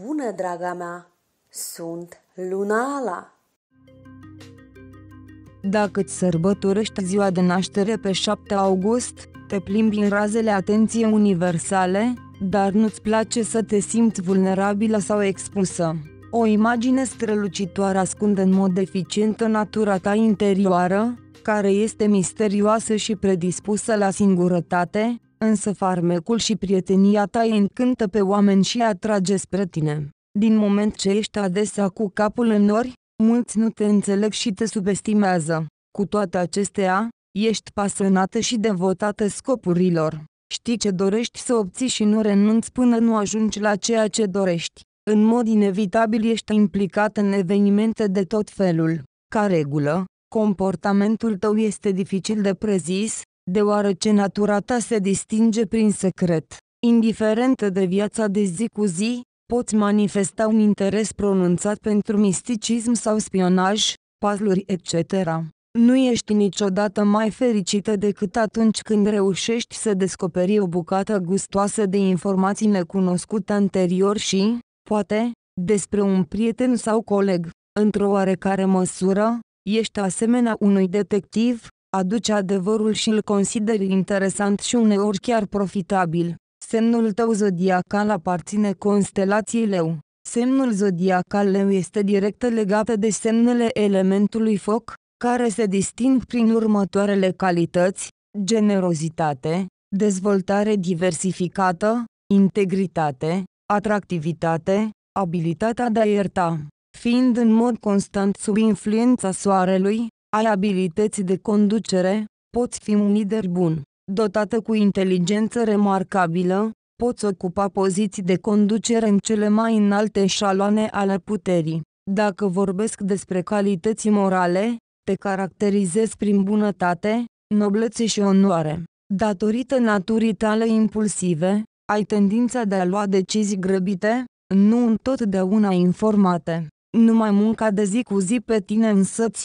Bună, draga mea! Sunt Lunala! Dacă îți sărbătorești ziua de naștere pe 7 august, te plimbi în razele atenției universale, dar nu-ți place să te simți vulnerabilă sau expusă. O imagine strălucitoare ascunde în mod eficient natura ta interioară, care este misterioasă și predispusă la singurătate, însă farmecul și prietenia ta îi încântă pe oameni și îi atrage spre tine. Din moment ce ești adesea cu capul în nori, mulți nu te înțeleg și te subestimează. Cu toate acestea, ești pasionată și devotată scopurilor. Știi ce dorești să obții și nu renunți până nu ajungi la ceea ce dorești. În mod inevitabil ești implicat în evenimente de tot felul. Ca regulă, comportamentul tău este dificil de prezis, deoarece natura ta se distinge prin secret. Indiferent de viața de zi cu zi, poți manifesta un interes pronunțat pentru misticism sau spionaj, puzzle etc. Nu ești niciodată mai fericită decât atunci când reușești să descoperi o bucată gustoasă de informații necunoscute anterior și, poate, despre un prieten sau coleg. Într-o oarecare măsură, ești asemenea unui detectiv, aduci adevărul și îl consideri interesant și uneori chiar profitabil. Semnul tău zodiacal aparține constelației leu. Semnul zodiacal leu este direct legat de semnele elementului foc, care se disting prin următoarele calități, generozitate, dezvoltare diversificată, integritate, atractivitate, abilitatea de a ierta. Fiind în mod constant sub influența soarelui, ai abilități de conducere, poți fi un lider bun. Dotată cu inteligență remarcabilă, poți ocupa poziții de conducere în cele mai înalte șaloane ale puterii. Dacă vorbesc despre calități morale, te caracterizezi prin bunătate, noblețe și onoare. Datorită naturii tale impulsive, ai tendința de a lua decizii grăbite, nu întotdeauna informate. Numai munca de zi cu zi pe tine însăți,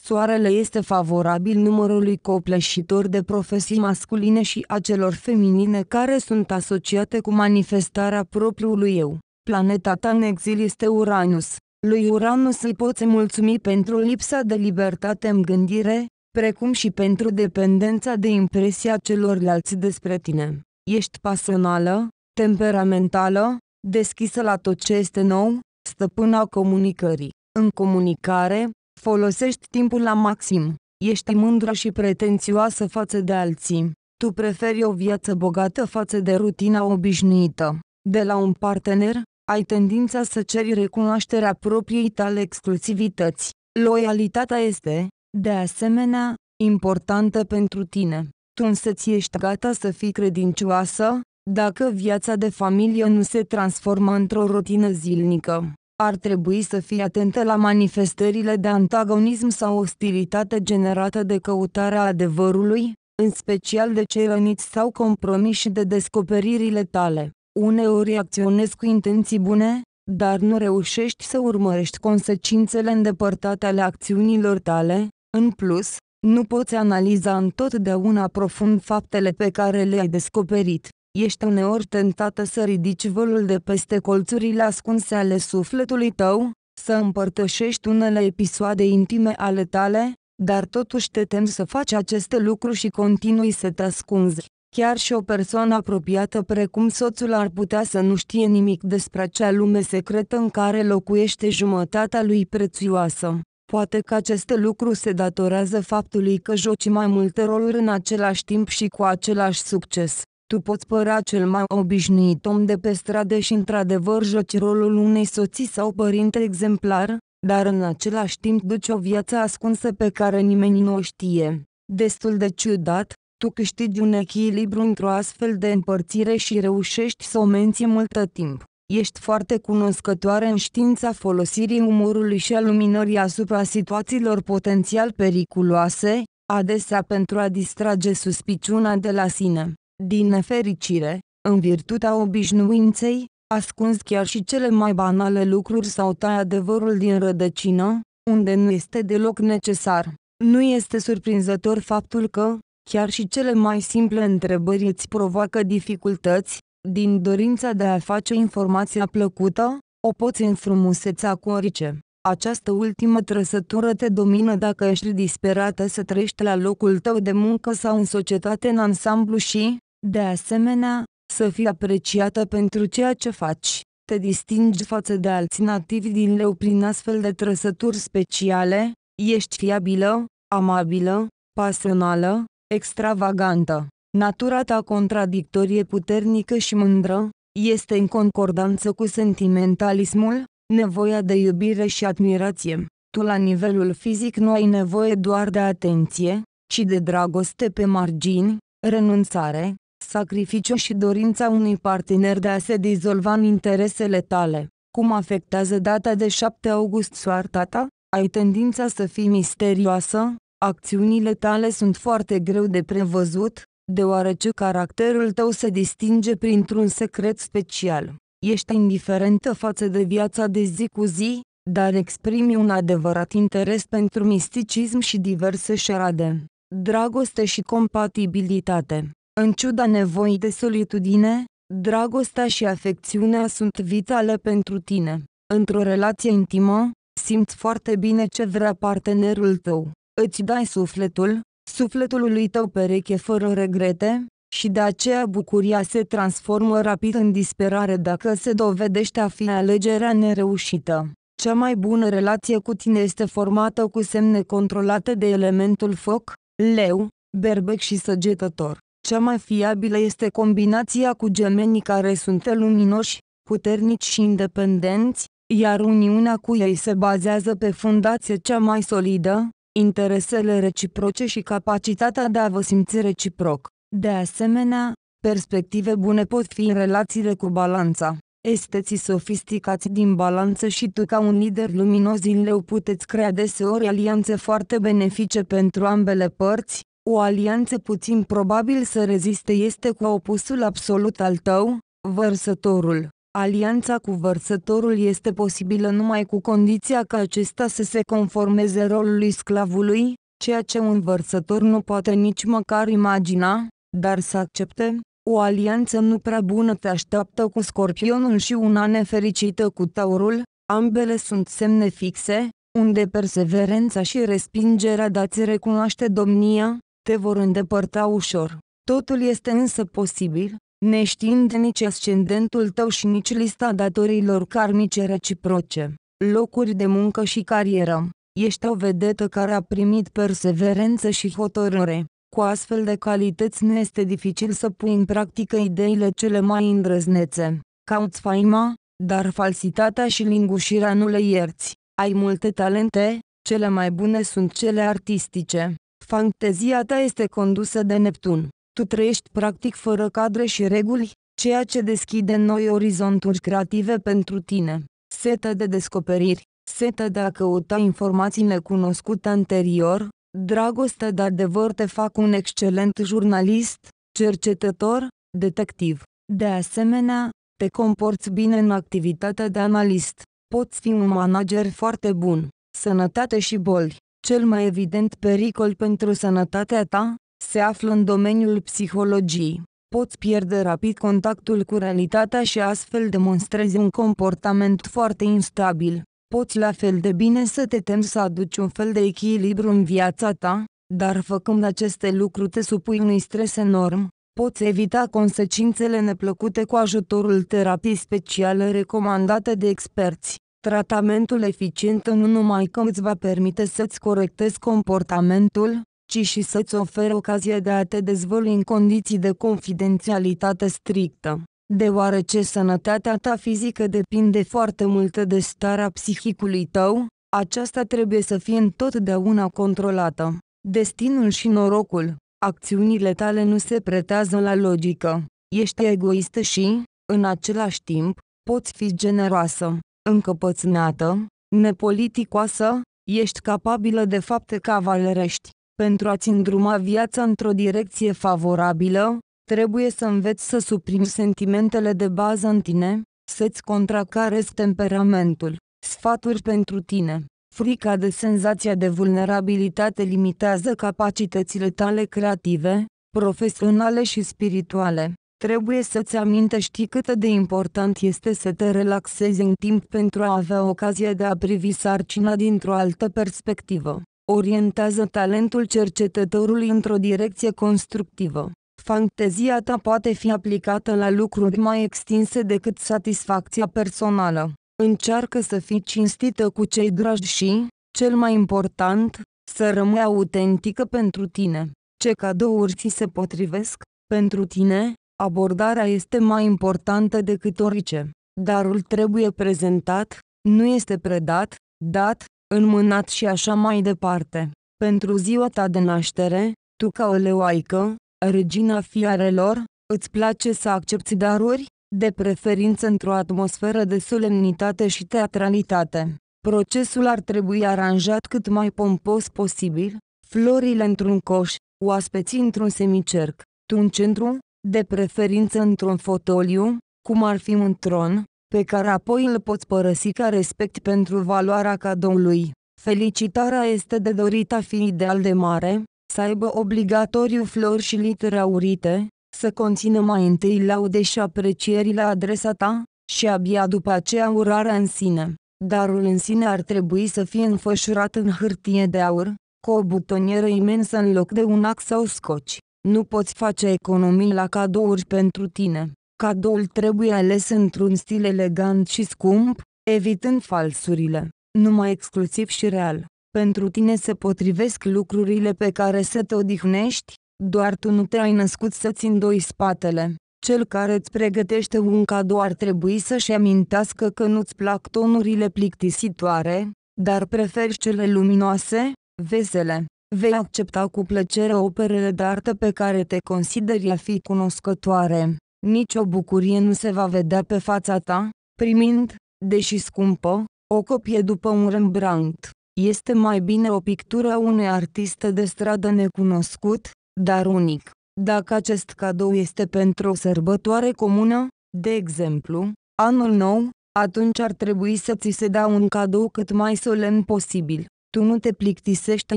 Soarele este favorabil numărului copleșitor de profesii masculine și a celor feminine care sunt asociate cu manifestarea propriului eu. Planeta ta în exil este Uranus. Lui Uranus îi poți mulțumi pentru lipsa de libertate în gândire, precum și pentru dependența de impresia celorlalți despre tine. Ești pasională, temperamentală, deschisă la tot ce este nou, stăpâna comunicării. În comunicare, Folosești timpul la maxim. Ești mândră și pretențioasă față de alții. Tu preferi o viață bogată față de rutina obișnuită. De la un partener, ai tendința să ceri recunoașterea propriei tale exclusivități. Loialitatea este, de asemenea, importantă pentru tine. Tu ți ești gata să fii credincioasă, dacă viața de familie nu se transformă într-o rutină zilnică ar trebui să fie atentă la manifestările de antagonism sau ostilitate generată de căutarea adevărului, în special de cei răniți sau compromiși de descoperirile tale. Uneori acționezi cu intenții bune, dar nu reușești să urmărești consecințele îndepărtate ale acțiunilor tale, în plus, nu poți analiza întotdeauna profund faptele pe care le-ai descoperit ești uneori tentată să ridici vălul de peste colțurile ascunse ale sufletului tău, să împărtășești unele episoade intime ale tale, dar totuși te temi să faci aceste lucruri și continui să te ascunzi. Chiar și o persoană apropiată precum soțul ar putea să nu știe nimic despre acea lume secretă în care locuiește jumătatea lui prețioasă. Poate că aceste lucruri se datorează faptului că joci mai multe roluri în același timp și cu același succes tu poți părea cel mai obișnuit om de pe stradă și într-adevăr joci rolul unei soții sau părinte exemplar, dar în același timp duci o viață ascunsă pe care nimeni nu o știe. Destul de ciudat, tu câștigi un echilibru într-o astfel de împărțire și reușești să o menții multă timp. Ești foarte cunoscătoare în știința folosirii umorului și a luminării asupra situațiilor potențial periculoase, adesea pentru a distrage suspiciunea de la sine. Din nefericire, în virtutea obișnuinței, ascuns chiar și cele mai banale lucruri sau tai adevărul din rădăcină, unde nu este deloc necesar. Nu este surprinzător faptul că, chiar și cele mai simple întrebări îți provoacă dificultăți, din dorința de a face informația plăcută, o poți înfrumuseța cu orice. Această ultimă trăsătură te domină dacă ești disperată să trăiești la locul tău de muncă sau în societate în ansamblu și, de asemenea, să fii apreciată pentru ceea ce faci. Te distingi față de alți nativi din leu prin astfel de trăsături speciale, ești fiabilă, amabilă, pasională, extravagantă. Natura ta contradictorie puternică și mândră, este în concordanță cu sentimentalismul, nevoia de iubire și admirație. Tu la nivelul fizic nu ai nevoie doar de atenție, ci de dragoste pe margini, renunțare, sacrificiu și dorința unui partener de a se dizolva în interesele tale. Cum afectează data de 7 august soarta ta? Ai tendința să fii misterioasă? Acțiunile tale sunt foarte greu de prevăzut, deoarece caracterul tău se distinge printr-un secret special. Ești indiferentă față de viața de zi cu zi, dar exprimi un adevărat interes pentru misticism și diverse șerade. dragoste și compatibilitate. În ciuda nevoii de solitudine, dragostea și afecțiunea sunt vitale pentru tine. Într-o relație intimă, simți foarte bine ce vrea partenerul tău. Îți dai sufletul, sufletul lui tău pereche fără regrete, și de aceea bucuria se transformă rapid în disperare dacă se dovedește a fi alegerea nereușită. Cea mai bună relație cu tine este formată cu semne controlate de elementul foc, leu, berbec și săgetător cea mai fiabilă este combinația cu gemenii care sunt luminoși, puternici și independenți, iar uniunea cu ei se bazează pe fundație cea mai solidă, interesele reciproce și capacitatea de a vă simți reciproc. De asemenea, perspective bune pot fi în relațiile cu balanța. Esteți sofisticați din balanță și tu ca un lider luminos din leu puteți crea deseori alianțe foarte benefice pentru ambele părți, o alianță puțin probabil să reziste este cu opusul absolut al tău, vărsătorul. Alianța cu vărsătorul este posibilă numai cu condiția ca acesta să se conformeze rolului sclavului, ceea ce un vărsător nu poate nici măcar imagina, dar să accepte. O alianță nu prea bună te așteaptă cu scorpionul și una nefericită cu taurul, ambele sunt semne fixe, unde perseverența și respingerea dați recunoaște domnia, te vor îndepărta ușor. Totul este însă posibil, neștiind nici ascendentul tău și nici lista datorilor karmice reciproce, locuri de muncă și carieră. Ești o vedetă care a primit perseverență și hotărâre. Cu astfel de calități nu este dificil să pui în practică ideile cele mai îndrăznețe. Cauți faima, dar falsitatea și lingușirea nu le ierți. Ai multe talente, cele mai bune sunt cele artistice. Fantezia ta este condusă de Neptun. Tu trăiești practic fără cadre și reguli, ceea ce deschide noi orizonturi creative pentru tine. Setă de descoperiri, setă de a căuta informații necunoscute anterior, dragoste de adevăr te fac un excelent jurnalist, cercetător, detectiv. De asemenea, te comporți bine în activitatea de analist. Poți fi un manager foarte bun. Sănătate și boli. Cel mai evident pericol pentru sănătatea ta se află în domeniul psihologiei. Poți pierde rapid contactul cu realitatea și astfel demonstrezi un comportament foarte instabil. Poți la fel de bine să te temi să aduci un fel de echilibru în viața ta, dar făcând aceste lucruri te supui unui stres enorm. Poți evita consecințele neplăcute cu ajutorul terapii speciale recomandate de experți. Tratamentul eficient nu numai că îți va permite să-ți corectezi comportamentul, ci și să-ți ofere ocazia de a te dezvălui în condiții de confidențialitate strictă, deoarece sănătatea ta fizică depinde foarte mult de starea psihicului tău, aceasta trebuie să fie întotdeauna controlată. Destinul și norocul, acțiunile tale nu se pretează la logică, ești egoistă și, în același timp, poți fi generoasă încăpățânată, nepoliticoasă, ești capabilă de fapte cavalerești. Pentru a-ți îndruma viața într-o direcție favorabilă, trebuie să înveți să suprimi sentimentele de bază în tine, să-ți contracarezi temperamentul. Sfaturi pentru tine Frica de senzația de vulnerabilitate limitează capacitățile tale creative, profesionale și spirituale. Trebuie să-ți amintești cât de important este să te relaxezi în timp pentru a avea ocazia de a privi sarcina dintr-o altă perspectivă. Orientează talentul cercetătorului într-o direcție constructivă. Fantezia ta poate fi aplicată la lucruri mai extinse decât satisfacția personală. Încearcă să fii cinstită cu cei dragi și, cel mai important, să rămâi autentică pentru tine. Ce cadouri ți se potrivesc pentru tine? Abordarea este mai importantă decât orice. Darul trebuie prezentat, nu este predat, dat, înmânat și așa mai departe. Pentru ziua ta de naștere, tu ca o leoaică, regina fiarelor, îți place să accepti daruri, de preferință într-o atmosferă de solemnitate și teatralitate. Procesul ar trebui aranjat cât mai pompos posibil, florile într-un coș, oaspeții într-un semicerc, tu în centru, de preferință într-un fotoliu, cum ar fi un tron, pe care apoi îl poți părăsi ca respect pentru valoarea cadoului. Felicitarea este de dorit a fi ideal de mare, să aibă obligatoriu flori și litere aurite, să conțină mai întâi laude și aprecieri la adresa ta, și abia după aceea urarea în sine. Darul în sine ar trebui să fie înfășurat în hârtie de aur, cu o butonieră imensă în loc de un ax sau scoci. Nu poți face economii la cadouri pentru tine. Cadoul trebuie ales într-un stil elegant și scump, evitând falsurile, numai exclusiv și real. Pentru tine se potrivesc lucrurile pe care să te odihnești, doar tu nu te-ai născut să-ți îndoi spatele. Cel care îți pregătește un cadou ar trebui să-și amintească că nu-ți plac tonurile plictisitoare, dar preferi cele luminoase, vesele. Vei accepta cu plăcere operele de artă pe care te consideri a fi cunoscătoare. Nici o bucurie nu se va vedea pe fața ta, primind, deși scumpă, o copie după un Rembrandt. Este mai bine o pictură a unui artist de stradă necunoscut, dar unic. Dacă acest cadou este pentru o sărbătoare comună, de exemplu, anul nou, atunci ar trebui să ți se dea un cadou cât mai solemn posibil. Tu nu te plictisești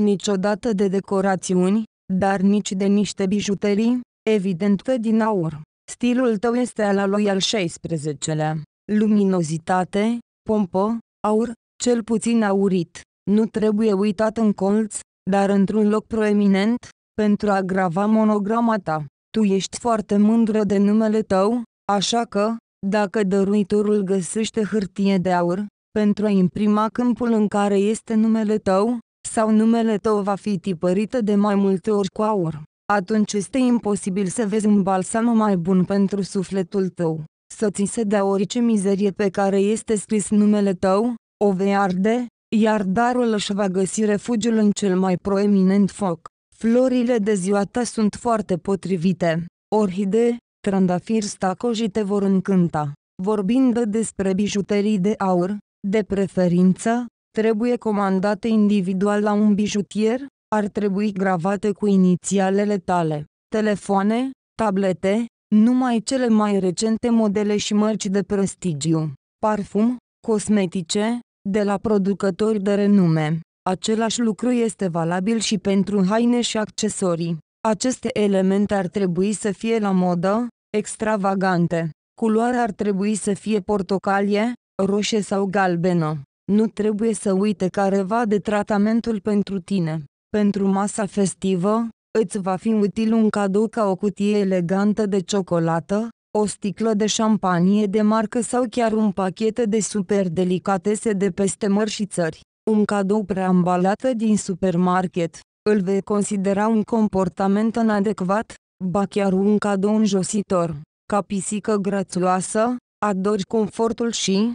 niciodată de decorațiuni, dar nici de niște bijuterii, evident că din aur. Stilul tău este al lui al 16 lea Luminozitate, pompă, aur, cel puțin aurit. Nu trebuie uitat în colț, dar într-un loc proeminent, pentru a agrava monograma ta. Tu ești foarte mândră de numele tău, așa că, dacă dăruitorul găsește hârtie de aur, pentru a imprima câmpul în care este numele tău, sau numele tău va fi tipărită de mai multe ori cu aur. Atunci este imposibil să vezi un balsam mai bun pentru sufletul tău. Să ți se dea orice mizerie pe care este scris numele tău, o vei arde, iar darul își va găsi refugiul în cel mai proeminent foc. Florile de ziua ta sunt foarte potrivite. Orhide, trandafiri stacojite vor încânta. Vorbind despre bijuterii de aur, de preferință, trebuie comandate individual la un bijutier, ar trebui gravate cu inițialele tale. Telefoane, tablete, numai cele mai recente modele și mărci de prestigiu. Parfum, cosmetice, de la producători de renume. Același lucru este valabil și pentru haine și accesorii. Aceste elemente ar trebui să fie la modă, extravagante. Culoarea ar trebui să fie portocalie, roșie sau galbenă. Nu trebuie să uite careva de tratamentul pentru tine. Pentru masa festivă, îți va fi util un cadou ca o cutie elegantă de ciocolată, o sticlă de șampanie de marcă sau chiar un pachet de super delicatese de peste mări și țări. Un cadou preambalată din supermarket. Îl vei considera un comportament inadecvat, ba chiar un cadou înjositor. Ca pisică grațioasă, adori confortul și,